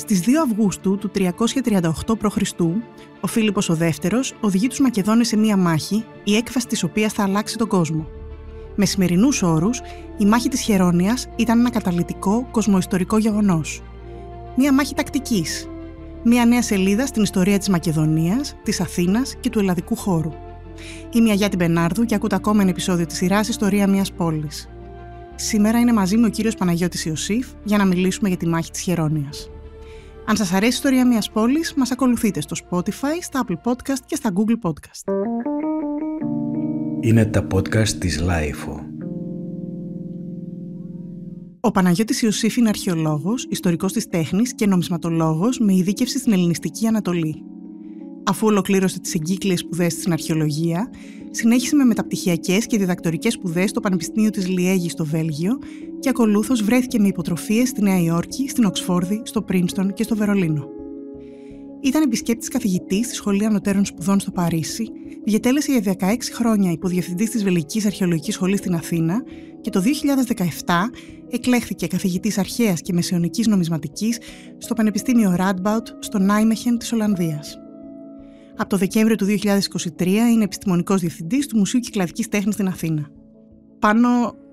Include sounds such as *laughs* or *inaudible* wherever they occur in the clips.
Στις 2 Αυγούστου του 338 π.Χ. ο Φίλιππος ο Δεύτερος οδηγεί τους Μακεδόνες σε μία μάχη, η έκφαση της οποίας θα αλλάξει τον κόσμο. Με σημερινούς όρους, η μάχη της Χερόνιας ήταν ένα καταλητικό κοσμοϊστορικό γεγονός. Μία μάχη τακτικής. Μία νέα σελίδα στην ιστορία της Μακεδονίας, της Αθήνας και του ελλαδικού χώρου. Είμαι η Αγιά Πενάρδου και ακούτε ακόμα ένα επεισόδιο της σειράς «Ιστορία μιας πόλης». Σήμερα είναι μαζί μου ο κύριος Παναγιώτης Ιωσήφ για να μιλήσουμε για τη μάχη της Χερόνιας. Αν σας αρέσει η ιστορία μιας πόλης, μας ακολουθείτε στο Spotify, στα Apple Podcast και στα Google Podcast. Είναι τα podcast της Λάιφο. Ο Παναγιώτης Ιωσήφ είναι αρχαιολόγος, ιστορικός της τέχνης και νομισματολόγος με ειδίκευση στην ελληνιστική Ανατολή. Αφού ολοκλήρωσε τις εγκύκλειες σπουδές στην αρχαιολογία, συνέχισε με μεταπτυχιακές και διδακτορικές σπουδές στο Πανεπιστήμιο της Λιέγης στο Βέλγιο και ακολούθως βρέθηκε με υποτροφίες στη Νέα Υόρκη, στην Οξφόρδη, στο Πρίνστον και στο Βερολίνο. Ήταν επισκέπτης καθηγητής στη Σχολή Ανωτέρων Σπουδών στο Παρίσι, διατέλεσε για 16 χρόνια υποδιευθυντής της Βελικής Αρχαιολογικής Σχολής στην Αθήνα και το 2017 εκλέχθηκε καθηγητής αρχαίας και μεσαιωνικής νομισματικής στο Πανεπιστήμιο Ράντμπαουτ στο Νάιμεχεν της Ολλανδίας. Από το Δεκέμβριο του 2023 είναι επιστημονικός διευθυντής του Μουσείου Κυκλαδικής Τέχνης στην Αθήνα. Πάνω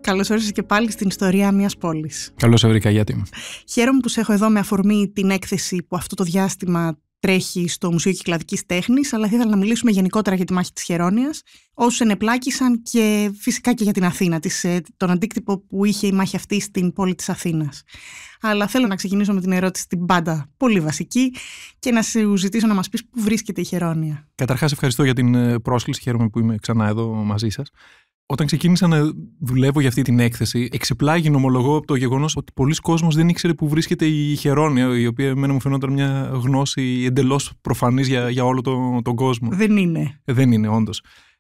Καλώ ήρθατε και πάλι στην ιστορία μιας πόλης. Καλώς ήρθατε, γιατί. Χαίρομαι που σε έχω εδώ με αφορμή την έκθεση που αυτό το διάστημα τρέχει στο Μουσείο Κυκλαδικής Τέχνης, αλλά θα ήθελα να μιλήσουμε γενικότερα για τη μάχη της Χερόνια, όσους ενεπλάκησαν και φυσικά και για την Αθήνα, της, ε, τον αντίκτυπο που είχε η μάχη αυτή στην πόλη της Αθήνας. Αλλά θέλω να ξεκινήσω με την ερώτηση την πάντα πολύ βασική και να σου ζητήσω να μας πεις πού βρίσκεται η Χερωνιά. Καταρχάς, ευχαριστώ για την ε, πρόσκληση. Χαίρομαι που είμαι ξανά εδώ μαζί σας. Όταν ξεκίνησα να δουλεύω για αυτή την έκθεση, εξεπλάγει ομολογώ από το γεγονός ότι πολλοί κόσμοι δεν ήξερε που βρίσκεται η χερόνια, η οποία εμένα μου φαινόταν μια γνώση εντελώς προφανής για, για όλο το, τον κόσμο. Δεν είναι. Δεν είναι, όντως.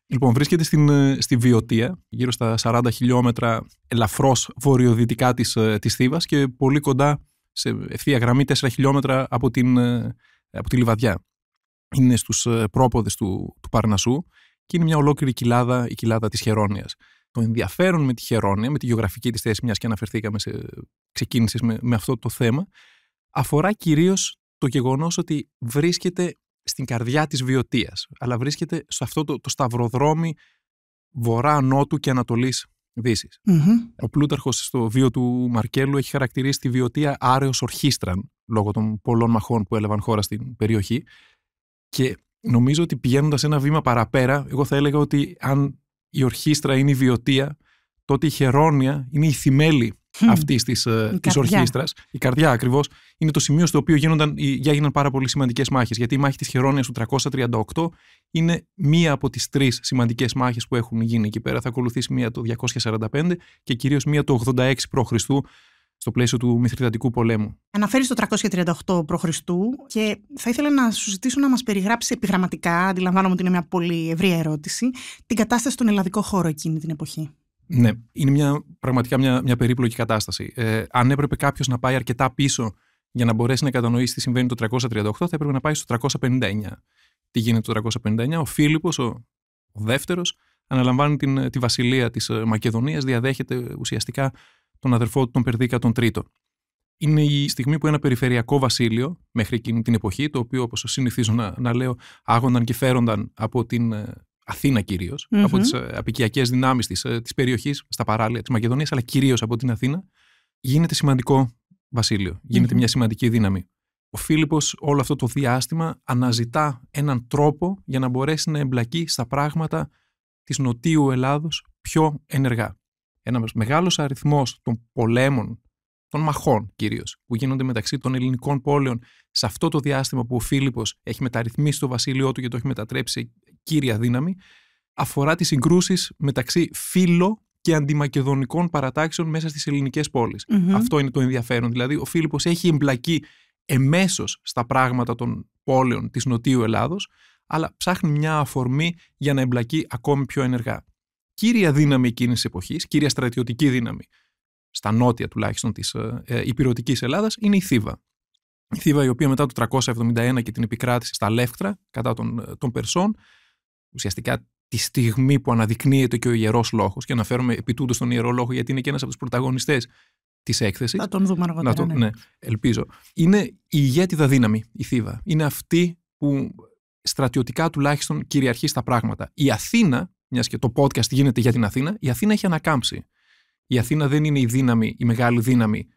Λοιπόν, βρίσκεται στην, στη Βιωτία, γύρω στα 40 χιλιόμετρα ελαφρώς βορειοδυτικά της της Θήβας και πολύ κοντά σε ευθεία γραμμή 4 χιλιόμετρα από, την, από τη Λιβαδιά. Είναι στους ε, πρόποδες του, του Παρνασού και είναι μια ολόκληρη κοιλάδα, η κοιλάδα της Χερόνια. Το ενδιαφέρον με τη Χερόνια, με τη γεωγραφική της θέση, μιας και αναφερθήκαμε, σε, ξεκίνησες με, με αυτό το θέμα, αφορά κυρίως το γεγονός ότι βρίσκεται στην καρδιά της βιωτεία, αλλά βρίσκεται σε αυτό το, το σταυροδρόμι βορρά-νότου και ανατολής δύσης. Ο πλούταρχος στο βίο του Μαρκέλου έχει χαρακτηρίσει τη βιωτεία άρεος ορχήστραν, λόγω των πολλών μαχών που έλαβαν χώρα στην περιοχή. Και νομίζω ότι πηγαίνοντας ένα βήμα παραπέρα, εγώ θα έλεγα ότι αν η ορχήστρα είναι η βιωτεία, τότε η χερόνια είναι η θυμέλη αυτής της ε, ορχήστρας. Η καρδιά ακριβώς είναι το σημείο στο οποίο γίνονταν, ε, έγιναν πάρα πολύ σημαντικές μάχες. Γιατί η μάχη της Χερόνιας του 338 είναι μία από τις τρεις σημαντικές μάχες που έχουν γίνει εκεί πέρα. Θα ακολουθήσει μία το 245 και κυρίως μία το 86 π.Χ στο πλαίσιο του Μηθριδατικού πολέμου. Αναφέρεις το 338 π.Χ. και θα ήθελα να σου ζητήσω να μας περιγράψεις επιγραμματικά, αντιλαμβάνομαι ότι είναι μια πολύ ευρία ερώτηση, την κατάσταση στον ελλαδικό χώρο εκείνη την εποχή. Ναι, είναι μια, πραγματικά μια, μια περίπλοκη κατάσταση. Ε, αν έπρεπε κάποιος να πάει αρκετά πίσω για να μπορέσει να κατανοήσει τι συμβαίνει το 338, θα έπρεπε να πάει στο 359. Τι γίνεται το 359, ο Φίλιππος, ο, ο αναλαμβάνει την, τη βασιλεία της ε, Μακεδονίας, διαδέχεται ουσιαστικά τον αδερφό του τον Περδίκα τον Τρίτο. Είναι η στιγμή που ένα περιφερειακό βασίλειο, μέχρι εκείνη την εποχή, το οποίο όπως συνηθίζω να, να λέω, άγονταν και φέρονταν από την ε, αθηνα κυρίως, από τις ε, απικιακές δυνάμεις της ε, της περιοχής, στα παράλια της Μακεδονίας, αλλά κυρίως από την Αθήνα, γίνεται σημαντικό βασίλειο, μια σημαντική δύναμη. Ο Φίλιππος όλο αυτό το διάστημα αναζητά έναν τρόπο για να μπορέσει να εμπλακεί στα πράγματα της Νοτίου Ελλάδος πιο ενεργά ένας μεγάλος αριθμός των πολέμων, των μαχών κυρίως που γίνονται μεταξύ των ελληνικών πόλεων σε αυτό το διάστημα που ο Φίλιππος έχει μεταρρυθμίσει το βασίλειό του και το έχει μετατρέψει σε κύρια δύναμη, αφορά τις συγκρούσεις μεταξύ φίλο και αντιμακεδονικών παρατάξεων μέσα στις ελληνικές πόλεις. Αυτό είναι το ενδιαφέρον. Δηλαδή, ο Φίλιππος έχει εμπλακεί εμέσως στα πράγματα των πόλεων της Νοτιού Ελλάδος, αλλά ψάχνει μια αφορμή για να εμπλακεί ακόμη πιο ενεργά κύρια δύναμη εκείνης της εποχής, κύρια στρατιωτική δύναμη, στα νότια τουλάχιστον της ε, ε υπηρετικής Ελλάδας, είναι η Θήβα. Η Θήβα, η οποία μετά το 371 και την επικράτηση στα Λεύκτρα κατά των, ε, των Περσών, ουσιαστικά τη στιγμή που αναδεικνύεται και ο ιερός λόγος, και αναφέρομαι επί τούτου στον ιερό λόγο, γιατί είναι και ένας από τους πρωταγωνιστές της έκθεσης. Θα τον δούμε αργότερα. Να τον, ναι. ναι, ελπίζω. Είναι η ηγέτιδα δύναμη, η Θήβα. Είναι αυτή που στρατιωτικά τουλάχιστον κυριαρχεί στα πράγματα. Η Αθήνα, μιας και το podcast γίνεται για την Αθήνα, η Αθήνα έχει ανακάμψει. Η Αθήνα δεν είναι η δύναμη, η μεγάλη δύναμη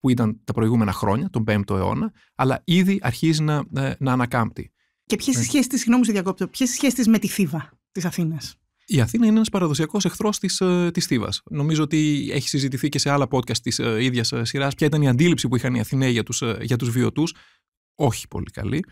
που ήταν τα προηγούμενα χρόνια, τον 5ο αιώνα, αλλά ήδη αρχίζει να, ε, να ανακάμπτει. Και ποιες οι ε. σχέσεις τη, συγγνώμη, σε διακόπτω, ποιες οι σχέσεις με τη Θήβα της Αθήνας. Η Αθήνα είναι ένας παραδοσιακός εχθρός της της ε, Θήβας. Νομίζω ότι έχει συζητηθεί και σε άλλα podcast της ίδια σειράς ποια ήταν η αντίληψη που είχαν οι Αθηναίοι για τους για τους βιωτούς. Όχι πολύ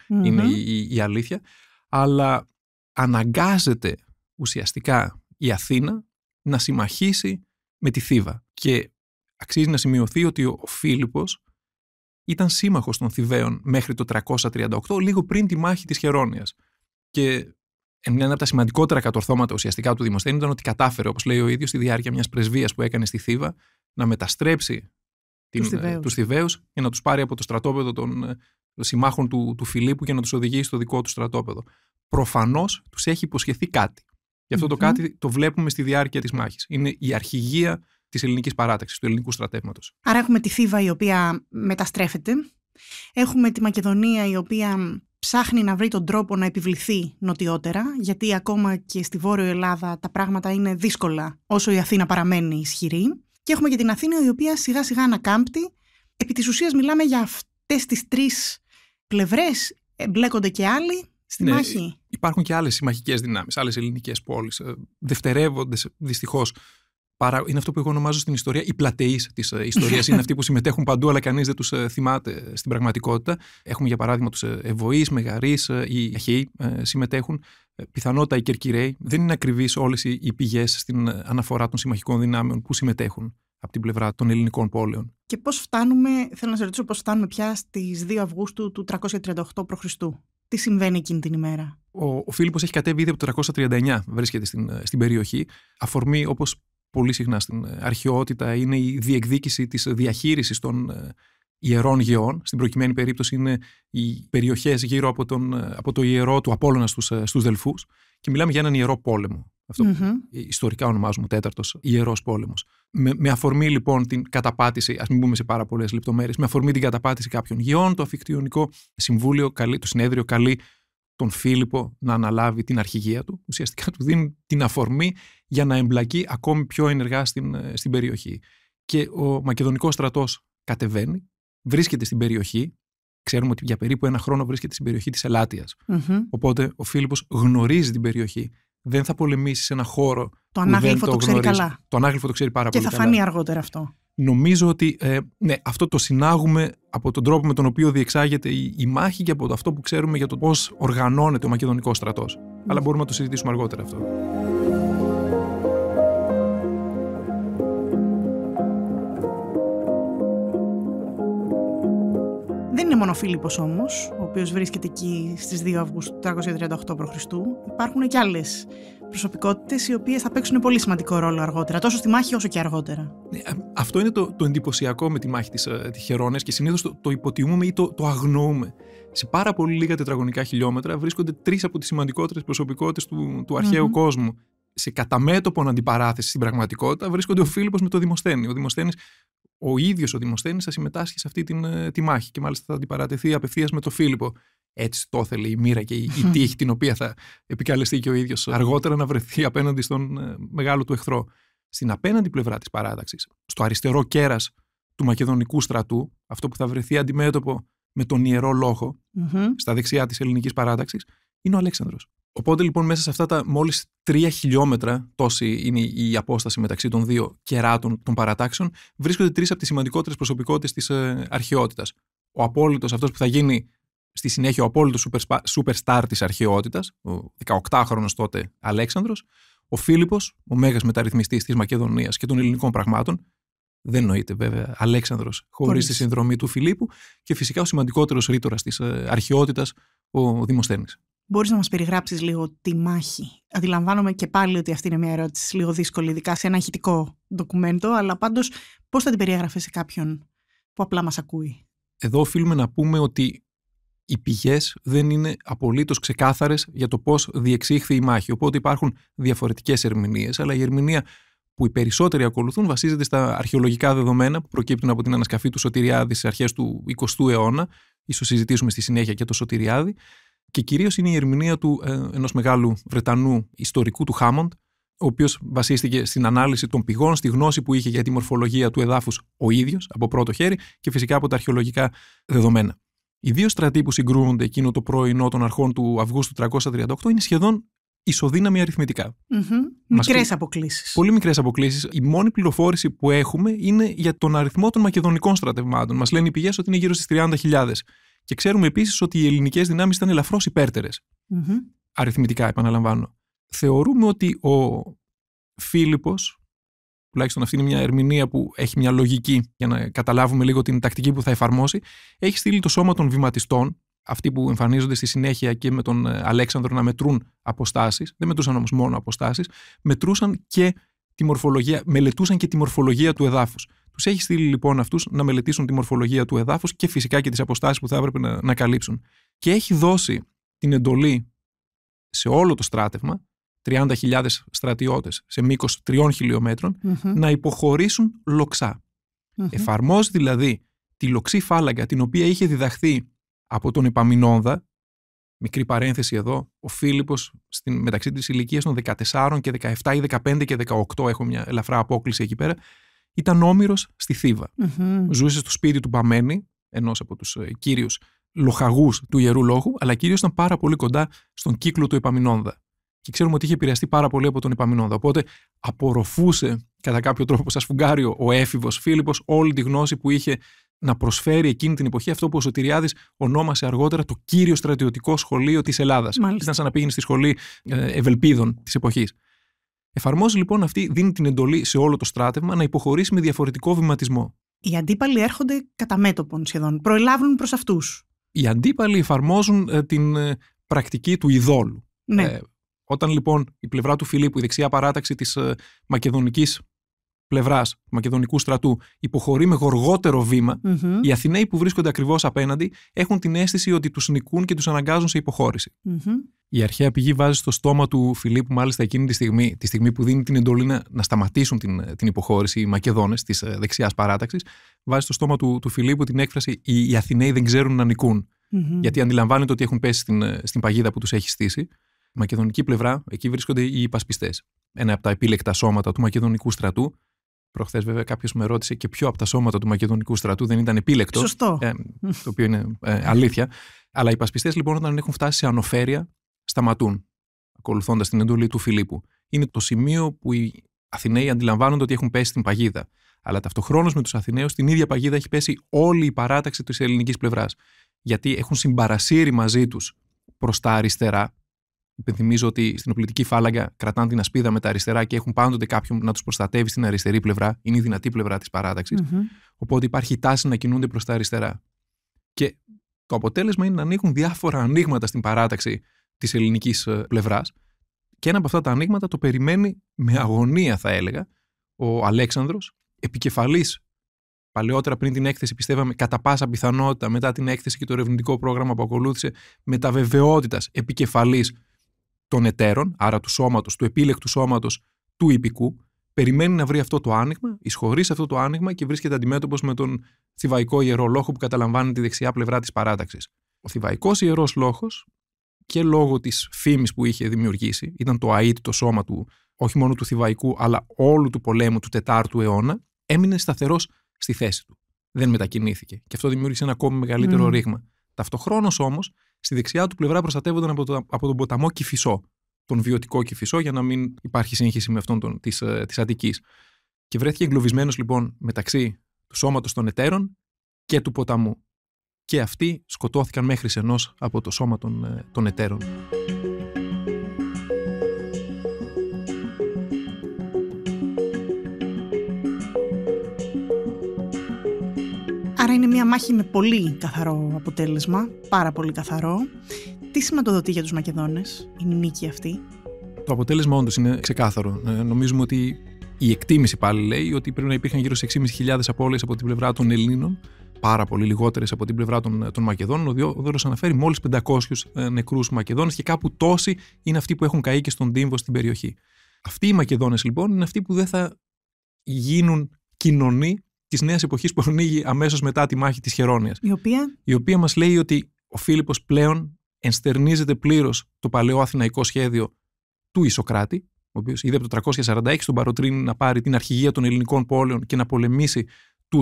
είναι η, η αλήθεια. Αλλά αναγκάζεται ουσιαστικά η Αθήνα να συμμαχήσει με τη Θήβα. Και αξίζει να σημειωθεί ότι ο Φίλιππος ήταν σύμμαχος των Θηβαίων μέχρι το 338, λίγο πριν τη μάχη της Χερόνιας. Και ένα από τα σημαντικότερα κατορθώματα ουσιαστικά του Δημοσθένη ήταν ότι κατάφερε, όπως λέει ο ίδιος, στη διάρκεια μιας πρεσβείας που έκανε στη Θήβα, να μεταστρέψει τους, Θηβαίους. τους να τους πάρει από το στρατόπεδο ε, των συμμάχων του, του Φιλίππου και να τους οδηγήσει στο δικό του στρατόπεδο. Προφανώς τους έχει υποσχεθεί κάτι. Γι' αυτο το κάτι το βλέπουμε στη διάρκεια της μάχης. Είναι η αρχηγία της ελληνικής παράταξης, του ελληνικού στρατεύματος. Άρα έχουμε τη Θήβα η οποία μεταστρέφεται. Έχουμε τη Μακεδονία η οποία ψάχνει να βρει τον τρόπο να επιβληθεί νοτιότερα, γιατί ακόμα και στη Βόρεια Ελλάδα τα πράγματα είναι δύσκολα όσο η Αθήνα παραμένει ισχυρή. Και έχουμε και την Αθήνα η οποία σιγά σιγά ανακάμπτει. Επί της ουσίας μιλάμε για αυτές τις τρεις πλευρές, εμπλέκονται και άλλοι, Στη ναι, μάχη. Υπάρχουν και άλλες συμμαχικές δυνάμεις, άλλες ελληνικές πόλεις. Ε, δευτερεύονται δυστυχώ. Είναι αυτό που εγώ ονομάζω στην ιστορία οι πλατεείς της ε, ιστορίας. είναι *laughs* αυτοί που συμμετέχουν παντού, αλλά κανείς δεν τους ε, θυμάται στην πραγματικότητα. Έχουμε για παράδειγμα τους Ευωεί, Μεγαρεί, οι Αχαιοί συμμετέχουν. Πιθανότατα οι Κερκυραίοι. Δεν είναι ακριβείς όλες οι πηγές στην αναφορά των συμμαχικών δυνάμεων που συμμετέχουν από την πλευρά των ελληνικών πόλεων. Και πώς φτάνουμε, θέλω να σα ρωτήσω, πώς φτάνουμε πια στις 2 Αυγούστου του 338 π.Χ τι συμβαίνει εκείνη την ημέρα. Ο, ο Φίλιππος έχει κατέβει ήδη από το 339, βρίσκεται στην, ε, στην περιοχή. Αφορμή, όπως πολύ συχνά στην ε, αρχαιότητα, είναι η διεκδίκηση της διαχείρισης των ε, ιερών γεών. Στην προκειμένη περίπτωση είναι οι περιοχές γύρω από, τον, από το ιερό του Απόλλωνα στους στους Δελφούς. Και μιλάμε για έναν ιερό πόλεμο αυτό που ε, ιστορικά ονομάζουμε τέταρτος ιερός πόλεμος. Με, με αφορμή λοιπόν την καταπάτηση, ας μην μπούμε σε πάρα πολλές λεπτομέρειες, με αφορμή την καταπάτηση κάποιων γεών, το Αφικτιονικό Συμβούλιο, καλεί, το συνέδριο καλεί τον Φίλιππο να αναλάβει την αρχηγία του. Ουσιαστικά του δίνει την αφορμή για να εμπλακεί ακόμη πιο ενεργά στην, ε, στην περιοχή. Και ο Μακεδονικός στρατός κατεβαίνει, βρίσκεται στην περιοχή. Ξέρουμε ότι για περίπου ένα χρόνο βρίσκεται στην περιοχή της Ελλάδα. Οπότε ο Φίλιππος γνωρίζει την περιοχή δεν θα πολεμήσεις σε ένα χώρο. Το ανάγλυφο το, το ξέρει καλά. Το ανάγλυφο το ξέρει πάρα και πολύ καλά. Και θα φανεί αργότερα αυτό. Νομίζω ότι ε, ναι, αυτό το συνάγουμε από τον τρόπο με τον οποίο διεξάγεται η, μάχη και από το, αυτό που ξέρουμε για το πώς οργανώνεται ο Μακεδονικός στρατός. Ναι. Αλλά μπορούμε να το συζητήσουμε αργότερα αυτό. Δεν είναι μόνο ο Φίλιππος όμως οποίος βρίσκεται εκεί στις 2 Αυγούστου 338 π.Χ. υπάρχουν και άλλες προσωπικότητες, οι οποίες θα παίξουν πολύ σημαντικό ρόλο αργότερα, τόσο στη μάχη όσο και αργότερα. Ναι, αυτό είναι το, το εντυπωσιακό με τη μάχη ε, τη Χερώνες και συνήθως το, το υποτιμούμε ή το, το αγνοούμε. Σε πάρα πολύ λίγα τετραγωνικά χιλιόμετρα βρίσκονται τρεις από τις σημαντικότερες προσωπικότητες του, του αρχαιου κόσμου. Σε καταμέτωπον αντιπαράθεση στην πραγματικότητα βρίσκονται ο Φίλιππος με το Δημοσθένη. Ο Δημοσθένης ο ίδιος ο Δημοσθένης θα συμμετάσχει σε αυτή την, ε, τη μάχη και μάλιστα θα αντιπαρατεθεί απευθείας με τον Φίλιππο. Έτσι το ήθελε η μοίρα και η, η hm. τύχη την οποία θα επικαλεστεί και ο ίδιος αργότερα να βρεθεί απέναντι στον ε, μεγάλο του εχθρό. Στην απέναντι πλευρά της παράταξης, στο αριστερό κέρας του Μακεδονικού στρατού, αυτό που θα βρεθεί αντιμέτωπο με τον ιερό στα δεξιά της ελληνικής παράταξης, είναι ο Αλέξανδρος. Οπότε λοιπόν μέσα σε αυτά τα μόλις τρία χιλιόμετρα, τόση είναι η απόσταση μεταξύ των δύο κεράτων των παρατάξεων, βρίσκονται τρεις από τις σημαντικότερες προσωπικότητες της ε, αρχαιότητας. Ο απόλυτος αυτός που θα γίνει στη συνέχεια ο απόλυτος στάρ της αρχαιότητας, ο 18 χρονο τότε Αλέξανδρος, ο Φίλιππος, ο μέγας μεταρρυθμιστής της Μακεδονίας και των ελληνικών πραγμάτων, δεν νοείται βέβαια Αλέξανδρος χωρίς τη συνδρομή του Φιλίππου και φυσικά ο σημαντικότερος ρήτορας της ε, αρχαιότητας, ο Δημοσθένης. Μπορείς να μας περιγράψεις λίγο τη μάχη. Αντιλαμβάνομαι και πάλι ότι αυτή είναι μια ερώτηση λίγο δύσκολη, ειδικά σε ένα ηχητικό ντοκουμέντο, αλλά πάντως πώς θα την περιέγραφες σε κάποιον που απλά μας ακούει. Εδώ οφείλουμε να πούμε ότι οι πηγές δεν είναι απολύτως ξεκάθαρες για το πώς διεξήχθη η μάχη. Οπότε υπάρχουν διαφορετικές ερμηνείες, αλλά η ερμηνεία που οι περισσότεροι ακολουθούν βασίζεται στα αρχαιολογικά δεδομένα που προκύπτουν από την ανασκαφή του Σωτηριάδης στις αρχές του 20ου αιώνα. σω συζητήσουμε στη συνέχεια και το Σωτηριάδη και κυρίως είναι η ερμηνεία του ε, ενός μεγάλου Βρετανού ιστορικού του Χάμοντ, ο οποίος βασίστηκε στην ανάλυση των πηγών, στη γνώση που είχε για τη μορφολογία του εδάφους ο ίδιος από πρώτο χέρι και φυσικά από τα αρχαιολογικά δεδομένα. Οι δύο στρατοί που συγκρούονται εκείνο το πρωινό των αρχών του Αυγούστου 338 είναι ισοδύναμοι ισοδύναμη αριθμητικά. Mm-hmm. Μικρές αποκλήσεις. Πολύ μικρές αποκλήσεις. Η μόνη πληροφόρηση που έχουμε είναι για τον αριθμό των μακεδονικών στρατευμάτων. Μας λένε οι πηγές ότι είναι γύρω στις 30.000. Και ξέρουμε επίσης ότι οι ελληνικές δυνάμεις ήταν ελαφρώς Αριθμητικά, επαναλαμβάνω. Θεωρούμε ότι ο Φίλιππος, τουλάχιστον αυτή είναι μια ερμηνεία που έχει μια λογική για να καταλάβουμε λίγο την τακτική που θα εφαρμόσει, έχει στείλει το σώμα των βηματιστών, αυτοί που εμφανίζονται στη συνέχεια και με τον ε, Αλέξανδρο να μετρούν αποστάσεις. Δεν μετρούσαν όμως μόνο αποστάσεις, μετρούσαν και τη μορφολογία, μελετούσαν και τη μορφολογία του εδάφους. Τους έχει στείλει λοιπόν αυτούς να μελετήσουν τη μορφολογία του εδάφους και φυσικά και τις αποστάσεις που θα έπρεπε να, καλύψουν. Και έχει δώσει την εντολή σε όλο το στράτευμα, 30.000 στρατιώτες σε μήκος 3 χιλιομετρων να υποχωρήσουν λοξά. Εφαρμόζει δηλαδή τη λοξή φάλαγγα την οποία είχε διδαχθεί από τον Επαμινόδα. μικρή παρένθεση εδώ, ο Φίλιππος μεταξύ της ηλικίας των 14 και 17 ή 15 και 18 έχω μια ελαφρά απόκληση εκεί πέρα, ήταν όμοιρος στη θηβα mm-hmm. Ζούσε στο σπίτι του Παμένη, ενός από τους κύριου ε, κύριους του Ιερού Λόγου, αλλά κυρίως ήταν πάρα πολύ κοντά στον κύκλο του Επαμινόνδα. Και ξέρουμε ότι είχε επηρεαστεί πάρα πολύ από τον Επαμινόνδα. Οπότε απορροφούσε κατά κάποιο τρόπο σαν φουγκάριο ο έφηβος Φίλιππος όλη τη γνώση που είχε να προσφέρει εκείνη την εποχή αυτό που ο Σωτηριάδης ονόμασε αργότερα το κύριο στρατιωτικό σχολείο της Ελλάδας. Ήταν σαν να πήγαινε στη σχολή ε, Ευελπίδων της εποχής. Εφαρμόζει λοιπόν αυτή, δίνει την εντολή σε όλο το στράτευμα να υποχωρήσει με διαφορετικό βηματισμό. Οι αντίπαλοι έρχονται κατά μέτωπον σχεδόν, προελάβουν προς αυτούς. Οι αντίπαλοι εφαρμόζουν ε, την ε, πρακτική του ειδόλου. Ναι. Ε, όταν λοιπόν η πλευρά του Φιλίππου, η δεξιά παράταξη της ε, μακεδονικής πλευράς του Μακεδονικού στρατού υποχωρεί με γοργότερο βήμα, mm-hmm. οι Αθηναίοι που βρίσκονται ακριβώς απέναντι έχουν την αίσθηση ότι τους νικούν και τους αναγκάζουν σε υποχώρηση. Mm-hmm. Η αρχαία πηγή βάζει στο στόμα του Φιλίππου, μάλιστα εκείνη τη στιγμή, τη στιγμή που δίνει την εντολή να, να σταματήσουν την, την υποχώρηση οι Μακεδόνες της ε, δεξιάς παράταξης, βάζει στο στόμα του, του Φιλίππου την έκφραση Οι, οι Αθηναίοι δεν ξέρουν να νικούν. Mm-hmm. Γιατί αντιλαμβάνεται ότι έχουν πέσει στην, ε, στην παγίδα που τους έχει στήσει. Η μακεδονική πλευρά, εκεί βρίσκονται οι υπασπιστές. Ένα από τα επίλεκτα σώματα του μακεδονικού στρατού, Προχθές, βέβαια, κάποιος με ρώτησε και ποιο από τα σώματα του Μακεδονικού στρατού δεν ήταν επίλεκτο. Σωστό. Ε, το οποίο είναι ε, αλήθεια. Αλλά οι υπασπιστέ, λοιπόν, όταν έχουν φτάσει σε ανοφέρεια, σταματούν, ακολουθώντας την εντολή του Φιλίππου. Είναι το σημείο που οι Αθηναίοι αντιλαμβάνονται ότι έχουν πέσει στην παγίδα. Αλλά ταυτοχρόνως με τους Αθηναίους, στην ίδια παγίδα έχει πέσει όλη η παράταξη της ελληνικής πλευράς. Γιατί έχουν συμπαρασύρει μαζί τους προς τα αριστερά Υπενθυμίζω ότι στην οπλητική φάλαγγα κρατάνε την ασπίδα με τα αριστερά και έχουν πάντοτε κάποιον να τους προστατεύει στην αριστερή πλευρά. Είναι η δυνατή πλευρά της παραταξη Οπότε υπάρχει η τάση να κινούνται προς τα αριστερά. Και το αποτέλεσμα είναι να ανοίγουν διάφορα ανοίγματα στην παράταξη της ελληνικής ε, πλευράς. Και ένα από αυτά τα ανοίγματα το περιμένει με αγωνία, θα έλεγα, ο Αλέξανδρος, επικεφαλής. παλαιότερα πριν την έκθεση πιστεύαμε κατά πάσα πιθανότητα μετά την έκθεση και το ερευνητικό πρόγραμμα που ακολούθησε με τα επικεφαλής των εταίρων, άρα του σώματος, του επίλεκτου σώματος του υπηκού, περιμένει να βρει αυτό το άνοιγμα, ισχωρεί σε αυτό το άνοιγμα και βρίσκεται αντιμέτωπος με τον θηβαϊκό ιερό λόγο που καταλαμβάνει τη δεξιά πλευρά της παράταξης. Ο θηβαϊκός ιερός λόγος και λόγω της φήμης που είχε δημιουργήσει, ήταν το αίτητο το σώμα του, όχι μόνο του θηβαϊκού, αλλά όλου του πολέμου του 4ου αιώνα, έμεινε σταθερός στη θέση του. Δεν μετακινήθηκε. Και αυτό δημιούργησε ένα ακόμη μεγαλύτερο mm. ρήγμα. Ταυτοχρόνως όμως, Στη δεξιά του πλευρά προστατεύονταν από, το, από τον ποταμό Κυφισό, τον βιωτικό Κυφισό, για να μην υπάρχει σύγχυση με αυτόν της ε, της, Αττικής. Και βρέθηκε εγκλωβισμένος λοιπόν μεταξύ του σώματος των εταίρων και του ποταμού. Και αυτοί σκοτώθηκαν μέχρι ενός από το σώμα των, ε, των εταίρων. Άρα είναι μια μάχη με πολύ καθαρό αποτέλεσμα, πάρα πολύ καθαρό. Τι σηματοδοτεί για τους Μακεδόνες, η νίκη αυτή. Το αποτέλεσμα όντως είναι ξεκάθαρο. Ε, νομίζουμε ότι η εκτίμηση πάλι λέει ότι πρέπει να υπήρχαν γύρω σε 6.500 απόλυες από την πλευρά των Ελλήνων, πάρα πολύ λιγότερες από την πλευρά των, των Μακεδόνων. Ο Διόδωρο αναφέρει μόλις 500 ε, νεκρούς Μακεδόνες και κάπου τόσοι είναι αυτοί που έχουν καεί και στον Τύμβο στην περιοχή. Αυτοί οι Μακεδόνες λοιπόν είναι αυτοί που δεν θα γίνουν κοινωνοί της νέας εποχής που ανοίγει αμέσως μετά τη μάχη της Χερόνια. Η οποία, η οποία μας λέει ότι ο Φίλιππος πλέον ενστερνίζεται πλήρως το παλαιό αθηναϊκό σχέδιο του Ισοκράτη, ο οποίος είδε από το 346 τον παροτρύνει να πάρει την αρχηγία των ελληνικών πόλεων και να πολεμήσει τους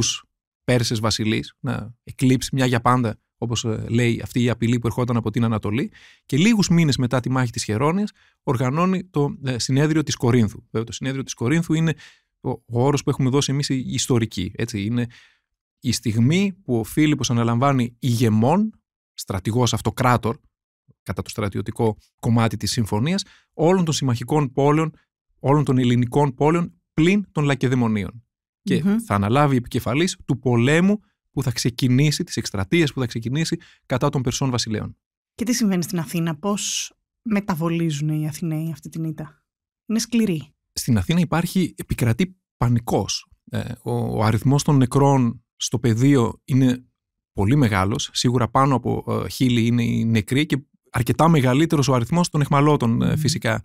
Πέρσες βασιλείς, να εκλείψει μια για πάντα, όπως ε, λέει αυτή η απειλή που ερχόταν από την Ανατολή. Και λίγους μήνες μετά τη μάχη της Χερόνια, οργανώνει το ε, συνέδριο της Κορίνθου. Βέβαια, το συνέδριο της Κορίνθου είναι ο, όρος που έχουμε δώσει εμείς ιστορική. Έτσι, είναι η στιγμή που ο Φίλιππος αναλαμβάνει ηγεμόν, στρατηγός αυτοκράτορ, κατά το στρατιωτικό κομμάτι της συμφωνίας, όλων των συμμαχικών πόλεων, όλων των ελληνικών πόλεων, πλην των Λακεδαιμονίων. Και θα αναλάβει επικεφαλής του πολέμου που θα ξεκινήσει, τις εκστρατείες που θα ξεκινήσει κατά των Περσών βασιλέων. Και τι συμβαίνει στην Αθήνα, πώς μεταβολίζουν οι Αθηναίοι αυτή την ήττα. Είναι σκληροί στην Αθήνα υπάρχει, επικρατεί πανικός. Ε, ο, ο αριθμός των νεκρών στο πεδίο είναι πολύ μεγάλος, σίγουρα πάνω από ε, χίλιοι είναι οι νεκροί και αρκετά μεγαλύτερος ο αριθμός των εχμαλώτων ε, φυσικά.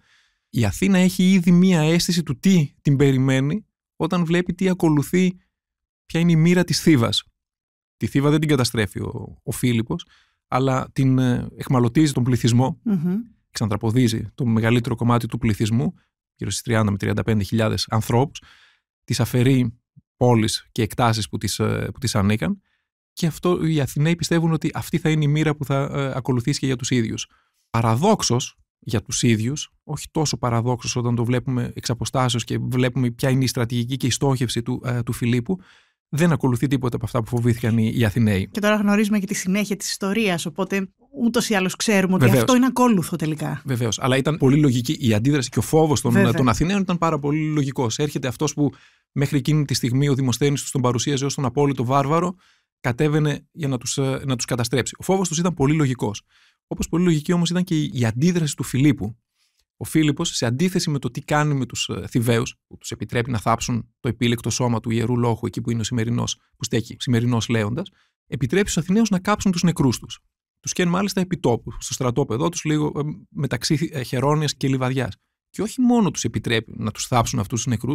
Η Αθήνα έχει ήδη μία αίσθηση του τι την περιμένει όταν βλέπει τι ακολουθεί, ποια είναι η μοίρα της Θήβας. Τη Θήβα δεν την καταστρέφει ο, ο Φίλιππος, αλλά την εχμαλωτίζει τον πληθυσμο mm-hmm. το μεγαλύτερο κομμάτι του πληθυσμού γύρω στις 30 με 35 χιλιάδες ανθρώπους, τις αφαιρεί πόλεις και εκτάσεις που τις, ε, που ανήκαν και αυτό οι Αθηναίοι πιστεύουν ότι αυτή θα είναι η μοίρα που θα ε, ακολουθήσει και για τους ίδιους. Παραδόξως, για τους ίδιους, όχι τόσο παραδόξως όταν το βλέπουμε εξ και βλέπουμε ποια είναι η στρατηγική και η στόχευση του, ε, του Φιλίππου, δεν ακολουθεί τίποτα από αυτά που φοβήθηκαν οι, οι Αθηναίοι. Και τώρα γνωρίζουμε και τη συνέχεια της ιστορίας, οπότε ούτως ή άλλως ξέρουμε ότι Βεβαίως. αυτό είναι ακόλουθο τελικά. Βεβαίως. Αλλά ήταν πολύ λογική η αλλω ξερουμε οτι αυτο ειναι ακολουθο τελικα βεβαιω αλλα ηταν πολυ λογικη η αντιδραση και ο φόβος των, των Αθηναίων ήταν πάρα πολύ λογικός. Έρχεται αυτός που μέχρι εκείνη τη στιγμή ο Δημοσθένης τους τον παρουσίαζε ως τον απόλυτο βάρβαρο, κατέβαινε για να τους ε, να τους καταστρέψει. Ο φόβος τους ήταν πολύ λογικός. Όπως πολύ λογική όμως ήταν και η αντίδραση του Φιλίππου. Ο Φίλιππος, σε αντίθεση με το τι κάνει με τους ε, Θηβαίους, που τους επιτρέπει να θάψουν το επίλεκτο σώμα του ιερού λόγου εκεί που είναι ο σημερινός, που στέκει σημερινός λέοντας, επιτρέπει στους Αθηναίους να κάψουν τους νεκρούς τους. Τους καίνουν μάλιστα επιτόπου, στο στρατόπεδό τους, λίγο ε, μεταξύ ε, χερόνιας και λιβαδιάς. Και όχι μόνο τους επιτρέπει να τους θάψουν αυτούς τους νεκρούς,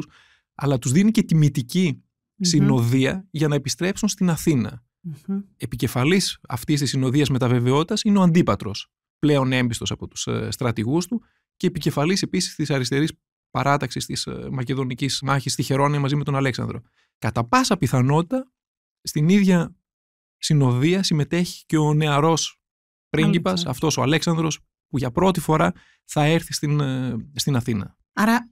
αλλά τους δίνει και τιμητική mm-hmm. για να επιστρέψουν στην Αθήνα. Mm-hmm. Επικεφαλής αυτής της συνοδείας μεταβεβαιότητας είναι ο Αντίπατρος, πλέον έμπιστος από τους ε, στρατηγούς του και επικεφαλής επίσης της αριστερής παράταξης της μακεδονικής μάχης στη Χερόνια μαζί με τον Αλέξανδρο. Κατά πάσα πιθανότητα, στην ίδια συνοδεία συμμετέχει και ο νεαρός πρίγκιπας, αυτό αυτός ο Αλέξανδρος, που για πρώτη φορά θα έρθει στην, ε, στην Αθήνα. Άρα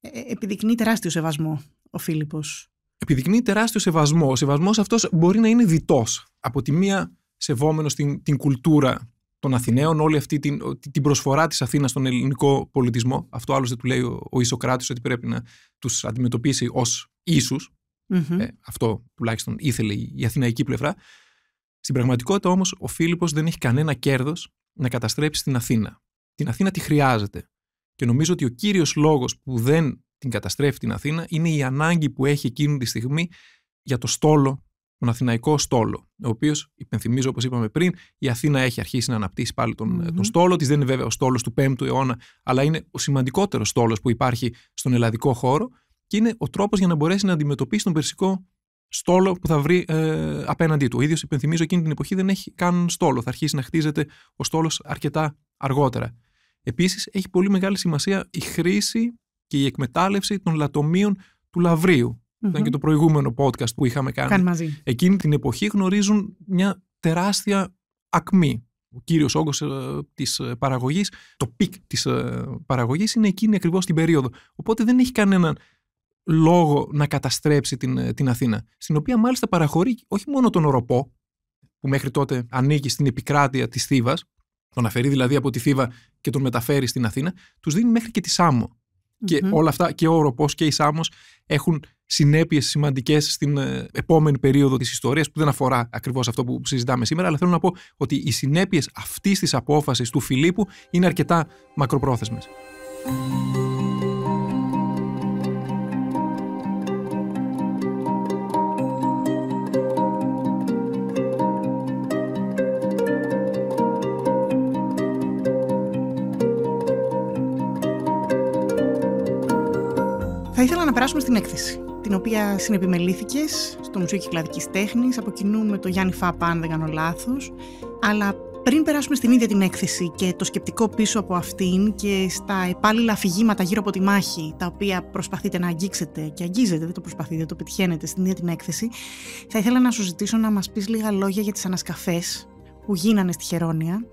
ε, ε, επιδεικνύει τεράστιο σεβασμό ο Φίλιππος. Επιδεικνύει τεράστιο σεβασμό. Ο σεβασμός αυτός μπορεί να είναι διτός. Από τη μία σεβόμενος την, την κουλτούρα των Αθηναίων, όλη αυτή την, την προσφορά της Αθήνας στον ελληνικό πολιτισμό. Αυτό άλλωστε του λέει ο, ο Ισοκράτης ότι πρέπει να τους αντιμετωπίσει ως ίσου Mm-hmm. Ε, αυτό τουλάχιστον ήθελε η αθηναϊκή πλευρά. Στην πραγματικότητα όμως, ο Φίλιππος δεν έχει κανένα κέρδος να καταστρέψει την Αθήνα. Την Αθήνα τη χρειάζεται. Και νομίζω ότι ο κύριος λόγος που δεν την καταστρέφει την Αθήνα είναι η ανάγκη που έχει εκείνη τη στιγμή για το στόλο, τον αθηναϊκό στόλο. Ο οποίος, υπενθυμίζω όπως είπαμε πριν, η Αθήνα έχει αρχίσει να αναπτύσσει πάλι τον, ε, τον στόλο της. Δεν είναι βέβαια ο στόλος του 5ου αιώνα, αλλά είναι ο σημαντικότερος στόλος που υπάρχει στον ελλαδικό χώρο και είναι ο τρόπος για να μπορέσει να αντιμετωπίσει τον περσικό στόλο που θα βρει ε, απέναντί του. Ο ίδιος, υπενθυμίζω, εκείνη την εποχή δεν έχει καν στόλο. Θα αρχίσει να χτίζεται ο στόλος αρκετά αργότερα. Επίσης, έχει πολύ μεγάλη σημασία η χρήση και η εκμετάλλευση των λατομείων του λαβριου mm-hmm. Ήταν και το προηγούμενο podcast που είχαμε κάνει. Καν μαζί. Εκείνη την εποχή γνωρίζουν μια τεράστια ακμή. Ο κύριος όγκος ε, της ε, παραγωγής, το πικ της ε, είναι εκείνη ακριβώς την περίοδο. Οπότε δεν έχει κανέναν λόγο να καταστρέψει την, ε, την Αθήνα. Στην οποία μάλιστα παραχωρεί όχι μόνο τον Οροπό, που μέχρι τότε ανήκει στην επικράτεια της Θήβας, τον αφαιρεί δηλαδή από τη Θήβα και τον μεταφέρει στην Αθήνα, τους δίνει μέχρι και τη σαμο Και όλα αυτά, και ο Οροπός και η Σάμος έχουν συνέπειες σημαντικές στην ε, επόμενη περίοδο της ιστορίας, που δεν αφορά ακριβώς αυτό που συζητάμε σήμερα. Αλλά θέλω να πω ότι οι συνέπειες αυτής της απόφασης του Φιλίππου είναι αρκετά μακροπρόθεσμες. περάσουμε στην έκθεση την οποία συνεπιμελήθηκες στο Μουσείο Κυκλαδικής Τέχνης, από κοινού με το Γιάννη Φάπα, αν δεν κάνω λάθος. Αλλά πριν περάσουμε στην ίδια την έκθεση και το σκεπτικό πίσω από αυτήν και στα επάλληλα αφηγήματα γύρω από τη μάχη, τα οποία προσπαθείτε να αγγίξετε και αγγίζετε, δεν το προσπαθείτε, το πετυχαίνετε στην ίδια την έκθεση, θα ήθελα να σου ζητήσω να μας πεις λίγα λόγια για τις ανασκαφές που γίνανε στη Χερόνια.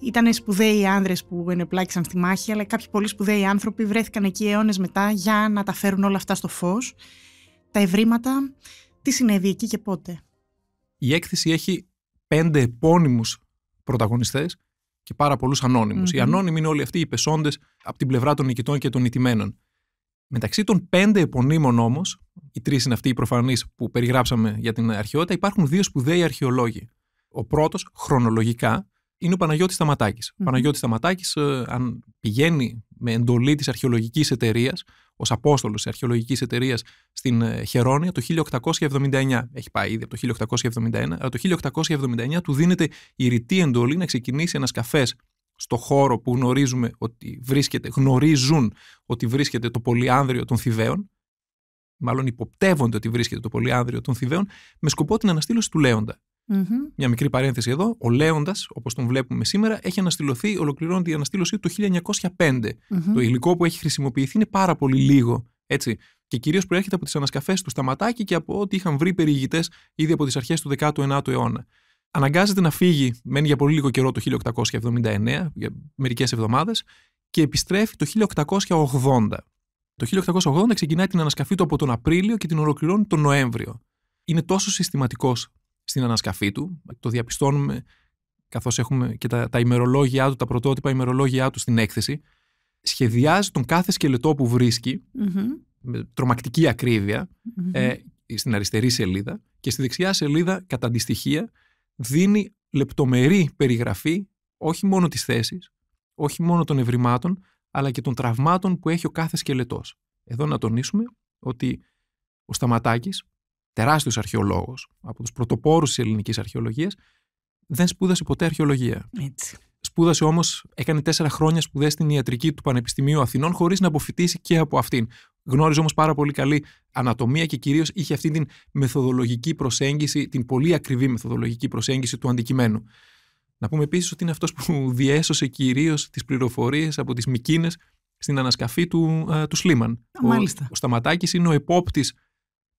Ήταν σπουδαίοι άνδρες που ενεπλάκησαν στη μάχη, αλλά κάποιοι πολύ σπουδαίοι άνθρωποι βρέθηκαν εκεί αιώνες μετά για να τα φέρουν όλα αυτά στο φως. Τα ευρήματα, τι συνέβη εκεί και πότε. Η έκθεση έχει πέντε επώνυμους πρωταγωνιστές και παρα πολλούς πολλούς ανώνυμους. Mm-hmm. Οι ανώνυμοι είναι όλοι αυτοί οι πεσόντες από την πλευρά των νικητών και των νητημένων. Μεταξύ των πέντε επωνύμων όμως, οι τρεις είναι αυτοί οι προφανείς που περιγράψαμε για την αρχαιότητα, υπάρχουν δύο σπουδαίοι αρχαιολόγοι. Ο πρώτος, χρονολογικά, είναι ο Παναγιώτης Σταματάκης. Mm. Ο Παναγιώτης Σταματάκης, ε, αν πηγαίνει με εντολή της αρχαιολογικής εταιρείας, ως απόστολος της αρχαιολογικής εταιρείας στην ε, Χερόνια, το 1879, έχει πάει ήδη από το 1871, αλλά το 1879 του δίνεται η ρητή εντολή να ξεκινήσει ένας καφές στο χώρο που γνωρίζουμε ότι βρίσκεται, γνωρίζουν ότι βρίσκεται το πολυάνδριο των Θηβαίων, μάλλον υποπτεύονται ότι βρίσκεται το πολυάνδριο των Θηβαίων, με σκοπό την αναστήλωση του Λέοντα. Mm-hmm. Μια μικρή παρένθεση εδώ. Ο Λέοντας, όπως τον βλέπουμε σήμερα, έχει αναστηλωθεί, ολοκληρώνεται η αναστήλωσή του το 1905. Το υλικό που έχει χρησιμοποιηθεί είναι πάρα πολύ λίγο. Έτσι. Και κυρίως προέρχεται από τις ανασκαφές του Σταματάκη και από ό,τι είχαν βρει περιηγητές ήδη από τις αρχές του 19ου αιώνα. Αναγκάζεται να φύγει, μένει για πολύ λίγο καιρό το 1879, για μερικές εβδομάδες, και επιστρέφει το 1880. Το 1880 ξεκινάει την ανασκαφή του από τον Απρίλιο και την ολοκληρώνει τον Νοέμβριο. Είναι τόσο συστηματικός στην ανασκαφή του. Το διαπιστώνουμε καθώς έχουμε και τα, ημερολόγια του, τα πρωτότυπα ημερολόγια του στην έκθεση. Σχεδιάζει τον κάθε σκελετό που βρισκει με τρομακτική ε, στην αριστερή σελίδα και στη δεξιά σελίδα, κατά αντιστοιχεία, δίνει λεπτομερή περιγραφή όχι μόνο της θέσης, όχι μόνο των ευρημάτων, αλλά και των τραυμάτων που έχει ο κάθε σκελετός. Εδώ να τονίσουμε ότι ο Σταματάκης τεράστιος αρχαιολόγος, από τους πρωτοπόρους της ελληνικής αρχαιολογίας, δεν σπούδασε ποτέ αρχαιολογία. Έτσι. Σπούδασε όμως, έκανε τέσσερα χρόνια σπουδές στην ιατρική του Πανεπιστημίου Αθηνών, χωρίς να αποφυτίσει και από αυτήν. Γνώριζε όμως πάρα πολύ καλή ανατομία και κυρίως είχε αυτή την μεθοδολογική προσέγγιση, την πολύ ακριβή μεθοδολογική προσέγγιση του αντικειμένου. Να πούμε επίσης ότι είναι αυτός που *laughs* διέσωσε κυρίως τις πληροφορίες από τις Μικίνες στην ανασκαφή του, α, ε, του Σλίμαν. Α, ο, μάλιστα. ο Σταματάκης είναι ο επόπτης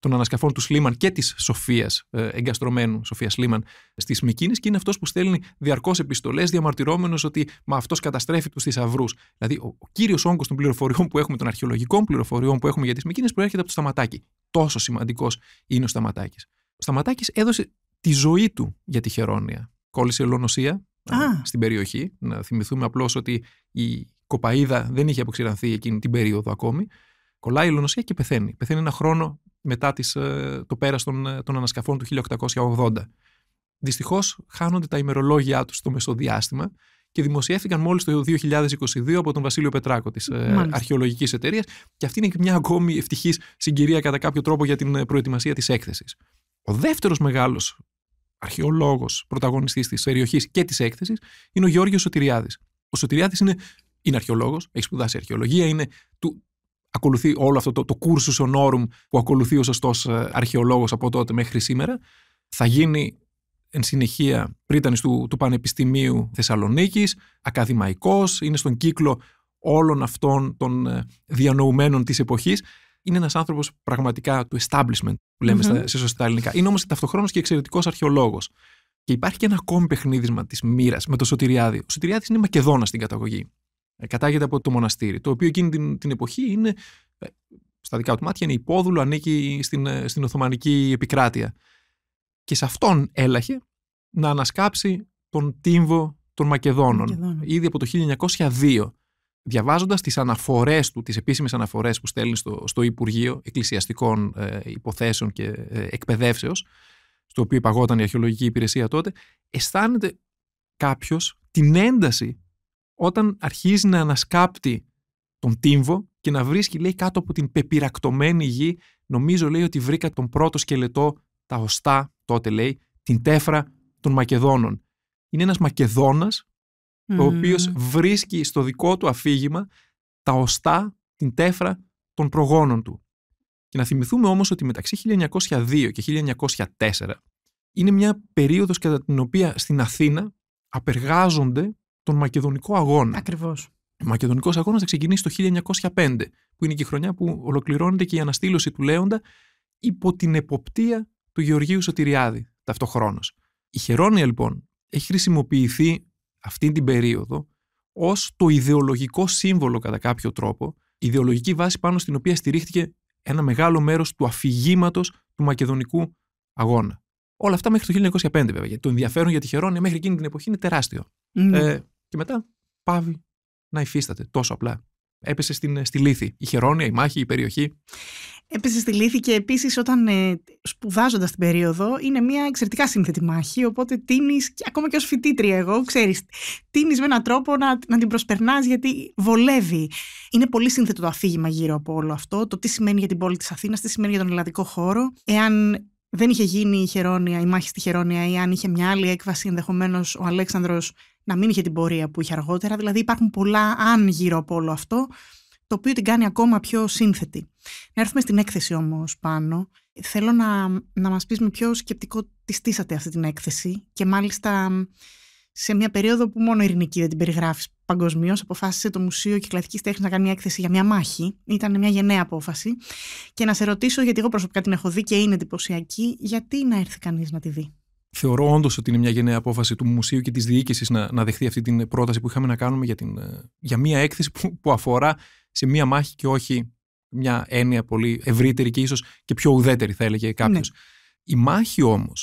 των ανασκαφών του Σλίμαν και της Σοφίας, ε, εγκαστρωμένου Σοφίας Σλίμαν, στις Μικίνες και είναι αυτός που στέλνει διαρκώς επιστολές διαμαρτυρώμενο ότι μα αυτός καταστρέφει τους θησαυρούς. Δηλαδή, ο, ο κύριος όγκος των πληροφοριών που έχουμε, των αρχαιολογικών πληροφοριών που έχουμε για τις Μικίνες, προέρχεται από το Σταματάκι. Τόσο σημαντικός είναι ο Σταματάκι. Ο Σταματάκι έδωσε τη ζωή του για τη Χερόνια. Κόλλησε ελονοσία ε, στην περιοχή. Να θυμηθούμε απλώς ότι η κοπαίδα δεν είχε αποξηρανθεί εκείνη την περίοδο ακόμη. Κολλάει η λονοσία και πεθαίνει. Πεθαίνει ένα χρόνο μετά τις, ε, το πέρας των, ε, των ανασκαφών του 1880. Δυστυχώς χάνονται τα ημερολόγια τους στο μεσοδιάστημα και δημοσιεύθηκαν μόλις το 2022 από τον Βασίλειο Πετράκο της ε, Αρχαιολογικής Εταιρείας και αυτή είναι μια ακόμη ευτυχής συγκυρία κατά κάποιο τρόπο για την προετοιμασία της έκθεσης. Ο δεύτερος μεγάλος αρχαιολόγος, πρωταγωνιστής της περιοχής και της έκθεσης είναι ο Γεώργιος Σωτηριάδης. Ο Σωτηριάδης είναι είναι αρχαιολόγος, έχει σπουδάσει αρχαιολογία, είναι του, ακολουθεί όλο αυτό το, το ονόρουμ που ακολουθεί ο σωστός ε, αρχαιολόγος από τότε μέχρι σήμερα. Θα γίνει εν συνεχεία πρίτανης του, του Πανεπιστημίου Θεσσαλονίκης, ακαδημαϊκός, είναι στον κύκλο όλων αυτών των ε, διανοουμένων της εποχής. Είναι ένας άνθρωπος πραγματικά του establishment, που λεμε mm-hmm. σε σωστά ελληνικά. Είναι όμως ταυτοχρόνως και εξαιρετικός αρχαιολόγος. Και υπάρχει και ένα ακόμη παιχνίδισμα της μοίρας με τον Σωτηριάδη. Ο Σωτηριάδης είναι Μακεδόνας στην καταγωγή. Ε, κατάγεται από το μοναστήρι, το οποίο εκείνη την, την εποχή είναι, ε, στα δικά του μάτια, είναι υπόδουλο, ανήκει στην, ε, στην Οθωμανική επικράτεια. Και σε αυτόν έλαχε να ανασκάψει τον τύμβο των Μακεδόνων, ήδη από το 1902. Διαβάζοντας τις αναφορές του, τις επίσημες αναφορές που στέλνει στο, Υπουργείο Εκκλησιαστικών Υποθέσεων και ε, στο οποίο υπαγόταν η Αρχαιολογική Υπηρεσία τότε, αισθάνεται κάποιος την ένταση όταν αρχίζει να ανασκάπτει τον τύμβο και να βρίσκει, λέει, κάτω από την πεπειρακτωμένη γη, νομίζω, λέει, ότι βρήκα τον πρώτο σκελετό, τα οστά, τότε λέει, την τέφρα των Μακεδόνων. Είναι ένας Μακεδόνας, ο οποίος βρίσκει στο δικό του αφήγημα τα οστά, την τέφρα των προγόνων του. Και να θυμηθούμε όμως ότι μεταξύ 1902 και 1904 είναι μια περίοδος κατά την οποία στην Αθήνα απεργάζονται τον Μακεδονικό Αγώνα. Ακριβώς. Ο Μακεδονικός Αγώνας θα ξεκινήσει το 1905, που είναι και η χρονιά που ολοκληρώνεται και η αναστήλωση του Λέοντα υπό την εποπτεία του Γεωργίου Σωτηριάδη ταυτοχρόνως. Η Χερόνια λοιπόν έχει χρησιμοποιηθεί αυτή την περίοδο ως το ιδεολογικό σύμβολο κατά κάποιο τρόπο, η ιδεολογική βάση πάνω στην οποία στηρίχτηκε ένα μεγάλο μέρος του αφηγήματος του Μακεδονικού Αγώνα. Όλα αυτά μέχρι το 1905, βέβαια. Γιατί το ενδιαφέρον για τη Χερόνια μέχρι εκείνη την εποχή είναι τεράστιο. Ναι. Ε, και μετά πάβει να υφίσταται τόσο απλά. Έπεσε στην, ε, στη λύθη. Η χερόνια, η μάχη, η περιοχή. Έπεσε στη λύθη και επίσης όταν ε, σπουδάζοντας την περίοδο είναι μια εξαιρετικά σύνθετη μάχη. Οπότε τίνεις, ακόμα και ως φοιτήτρια, εγώ ξέρεις, τίνεις με έναν τρόπο να, να την προσπερνάς γιατί βολεύει. Είναι πολύ σύνθετο το αφήγημα γύρω από όλο αυτό. Το τι σημαίνει για την πόλη της Αθήνας, τι σημαίνει για τον ελληνικό χώρο. Εάν δεν είχε γίνει η Χερόνια, η μάχη στη Χερόνια ή αν είχε μια άλλη έκβαση ενδεχομένως ο Αλέξανδρος να μην είχε την πορεία που είχε αργότερα. Δηλαδή υπάρχουν πολλά αν γύρω από όλο αυτό το οποίο την κάνει ακόμα πιο σύνθετη. Να έρθουμε στην έκθεση όμως πάνω. Θέλω να, να μας πεις με ποιο σκεπτικό τη στήσατε αυτή την έκθεση και μάλιστα σε μια περίοδο που μόνο η Ειρηνική δεν την περιγράφεις παγκοσμίως αποφάσισε το Μουσείο Κυκλαδικής Τέχνης να κάνει μια έκθεση για μια μάχη. Ήταν μια γενναία απόφαση. Και να σε ρωτήσω, γιατί εγώ προσωπικά την έχω δει και είναι εντυπωσιακή, γιατί να έρθει κανείς να τη δει. Θεωρώ όντως ότι είναι μια γενναία απόφαση του Μουσείου και της διοίκησης να, να δεχθεί αυτή την πρόταση που είχαμε να κάνουμε για, την, ε, για μια έκθεση που, αφορά σε μια μάχη και όχι μια έννοια πολύ ευρύτερη και ίσως και πιο ουδέτερη, θα έλεγε κάποιος. Ναι. Η μάχη όμως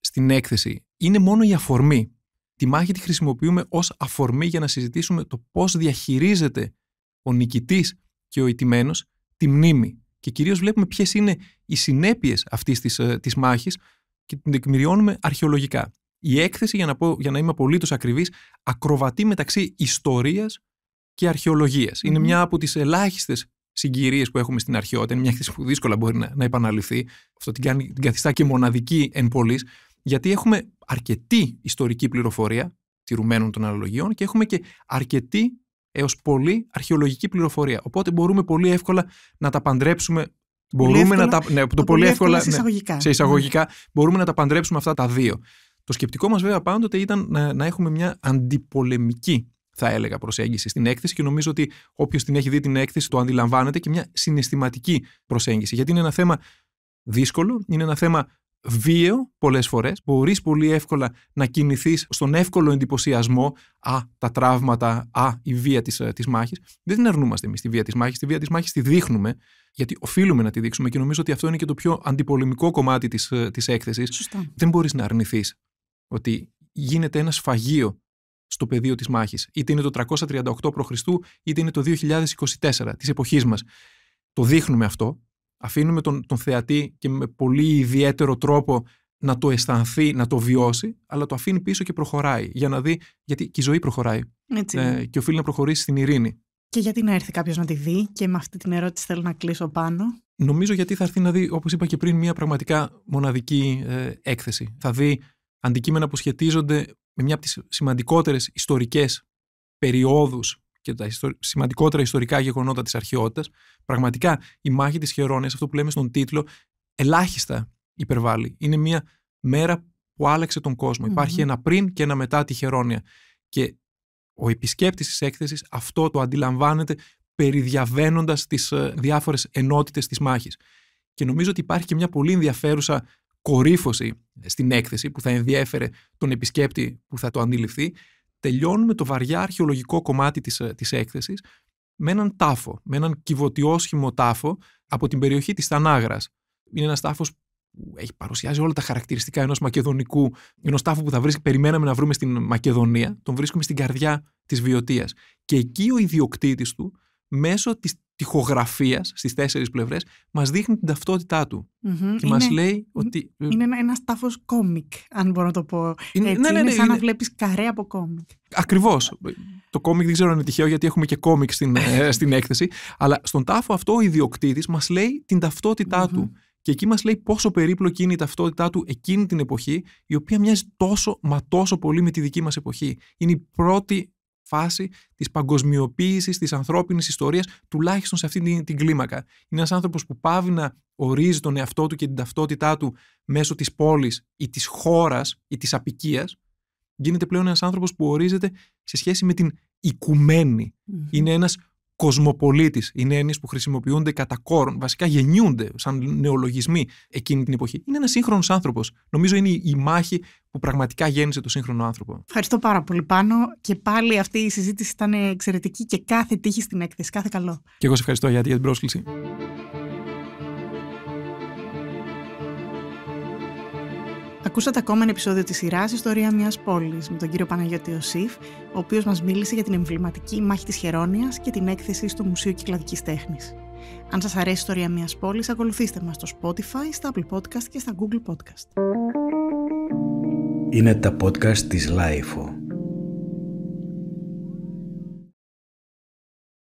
στην έκθεση είναι μόνο η αφορμή Τη μάχη τη χρησιμοποιούμε ως αφορμή για να συζητήσουμε το πώς διαχειρίζεται ο νικητής και ο ιτημένος τη μνήμη. Και κυρίως βλέπουμε ποιες είναι οι συνέπειες αυτής της, μάχη ε, μάχης και την τεκμηριώνουμε αρχαιολογικά. Η έκθεση, για να, πω, για να είμαι απολύτως ακριβής, ακροβατεί μεταξύ ιστορίας και αρχαιολογια Είναι μια από τις ελάχιστες συγκυρίες που έχουμε στην αρχαιότητα. Είναι μια έκθεση που δύσκολα μπορεί να, να επαναληφθεί. Αυτό την, κάνει, την καθιστά και μοναδική εν πωλής, γιατί έχουμε αρκετή ιστορική πληροφορία τηρουμένων των αναλογιών και έχουμε και αρκετή έως πολύ αρχαιολογική πληροφορία. Οπότε μπορούμε πολύ εύκολα να τα παντρέψουμε Μπορούμε να τα. Ναι, το, πολύ εύκολα. εύκολα σε ναι, εισαγωγικά. Ναι, σε εισαγωγικά. Μπορούμε να τα παντρέψουμε αυτά τα δύο. Το σκεπτικό μας, βέβαια, πάντοτε ήταν να, να έχουμε μια αντιπολεμική, θα έλεγα, προσέγγιση στην έκθεση και νομίζω ότι όποιος την έχει δει την έκθεση το αντιλαμβάνεται και μια συναισθηματική προσέγγιση. Γιατί είναι ένα θέμα δύσκολο, είναι ένα θέμα βίαιο πολλές φορές. Μπορείς πολύ εύκολα να κινηθείς στον εύκολο εντυπωσιασμό «Α, τα τραύματα, α, η βία της, ε, της μάχης». Δεν την αρνούμαστε εμείς τη βία της μάχης. Τη βία της μάχης τη δείχνουμε, γιατί οφείλουμε να τη δείξουμε και νομίζω ότι αυτό είναι και το πιο αντιπολεμικό κομμάτι της, ε, της έκθεσης. Σωστά. Δεν μπορείς να αρνηθείς ότι γίνεται ένα σφαγείο στο πεδίο της μάχης. Είτε είναι το 338 π.Χ. είτε είναι το 2024 της εποχής μας. Το δείχνουμε αυτό, αφήνουμε τον, τον θεατή και με πολύ ιδιαίτερο τρόπο να το αισθανθεί, να το βιώσει, αλλά το αφήνει πίσω και προχωράει για να δει, γιατί και η ζωή προχωράει Έτσι. Ε, και οφείλει να προχωρήσει στην ειρήνη. Και γιατί να έρθει κάποιος να τη δει, και με αυτή την ερώτηση θέλω να κλείσω πάνω. Νομίζω γιατί θα έρθει να δει, όπως είπα και πριν, μια πραγματικά μοναδική ε, έκθεση. Θα δει αντικείμενα που σχετίζονται με μια από τις σημαντικότερες ιστορικές περιόδους και τα ιστορ... σημαντικότερα ιστορικά γεγονότα της αρχαιότητας, πραγματικά η μάχη της Χερόνια, αυτό που λέμε στον τίτλο, ελάχιστα υπερβάλλει. Είναι μια μέρα που άλλαξε τον κοσμο Υπάρχει ένα πριν και ένα μετά τη Χερόνια. Και ο επισκέπτης της έκθεσης αυτό το αντιλαμβάνεται περιδιαβαίνοντας τις ε, διάφορες ενότητες της μάχης. Και νομίζω ότι υπάρχει και μια πολύ ενδιαφέρουσα κορύφωση στην έκθεση που θα ενδιέφερε τον επισκέπτη που θα το αντιληφθεί τελειώνουμε το βαριά αρχαιολογικό κομμάτι της, ε, της έκθεσης με έναν τάφο, με έναν κυβωτιόσχημο τάφο από την περιοχή της Θανάγρας. Είναι ένας τάφος που έχει παρουσιάζει όλα τα χαρακτηριστικά ενός μακεδονικού, ενός τάφου που θα βρίσκει περιμέναμε να βρούμε στην Μακεδονία, τον βρίσκουμε στην καρδιά της Βιωτίας. Και εκεί ο ιδιοκτήτης του, μέσω της τυχογραφίας στις τέσσερις πλευρές, μας δείχνει την ταυτότητά του. Και μας λέει ότι. Ε, είναι ένα, ένα τάφο κόμικ, αν μπορώ να το πω. Είναι, ναι, έτσι. Ναι, είναι ναι, σαν να βλέπεις καρέ από κόμικ. Ακριβώς. Το κόμικ δεν ξέρω αν είναι τυχαίο, γιατί έχουμε και κόμικ στην, ε, *laughs* στην έκθεση. Αλλά στον τάφο αυτό ο ιδιοκτήτης μας λέει την ταυτοτητα του. Και εκεί μας λέει πόσο περίπλοκη είναι η ταυτότητά του εκείνη την εποχή, η οποία μοιάζει τόσο μα τόσο πολύ με τη δική μας εποχή. Είναι η πρώτη φάση της παγκοσμιοποίησης της ανθρώπινης ιστορίας, τουλάχιστον σε αυτή την, την κλίμακα. Είναι ένας άνθρωπος που πάβει να ορίζει τον εαυτό του και την ταυτότητά του μέσω της πόλης ή της χώρας ή της απικίας. Γίνεται πλέον ένας άνθρωπος που ορίζεται σε σχέση με την οικουμενη Είναι ένας κοσμοπολίτης. Είναι έννοιε που χρησιμοποιούνται κατά κόρον, βασικά γεννιούνται σαν νεολογισμοί εκείνη την εποχή. Είναι ένας σύγχρονος άνθρωπος. Νομίζω είναι η μάχη που πραγματικά γέννησε το σύγχρονο άνθρωπο. Ευχαριστώ πάρα πολύ πάνω. Και πάλι αυτή η συζήτηση ήταν εξαιρετική και κάθε τύχη στην έκθεση. Κάθε καλό. Και εγώ σε ευχαριστώ για την πρόσκληση. Ακούσατε ακόμα ένα επεισόδιο της σειράς «Ιστορία μιας πόλης» με τον κύριο Παναγιώτη Οσίφ, ο οποίος μας μίλησε για την εμβληματική μάχη της Χερόνιας και την έκθεση στο Μουσείο Κυκλαδικής Τέχνης. Αν σας αρέσει η ιστορία μιας πόλης, ακολουθήστε μας στο Spotify, στα Apple Podcast και στα Google Podcast. Είναι τα podcast της Lifeo.